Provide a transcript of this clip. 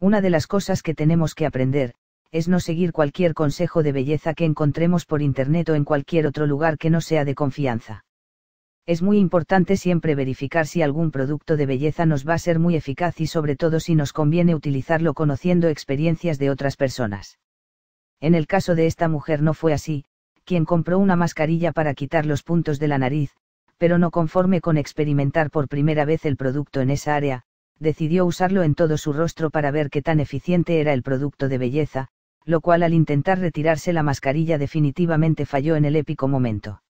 Una de las cosas que tenemos que aprender, es no seguir cualquier consejo de belleza que encontremos por Internet o en cualquier otro lugar que no sea de confianza. Es muy importante siempre verificar si algún producto de belleza nos va a ser muy eficaz y sobre todo si nos conviene utilizarlo conociendo experiencias de otras personas. En el caso de esta mujer no fue así, quien compró una mascarilla para quitar los puntos de la nariz, pero no conforme con experimentar por primera vez el producto en esa área, decidió usarlo en todo su rostro para ver qué tan eficiente era el producto de belleza, lo cual al intentar retirarse la mascarilla definitivamente falló en el épico momento.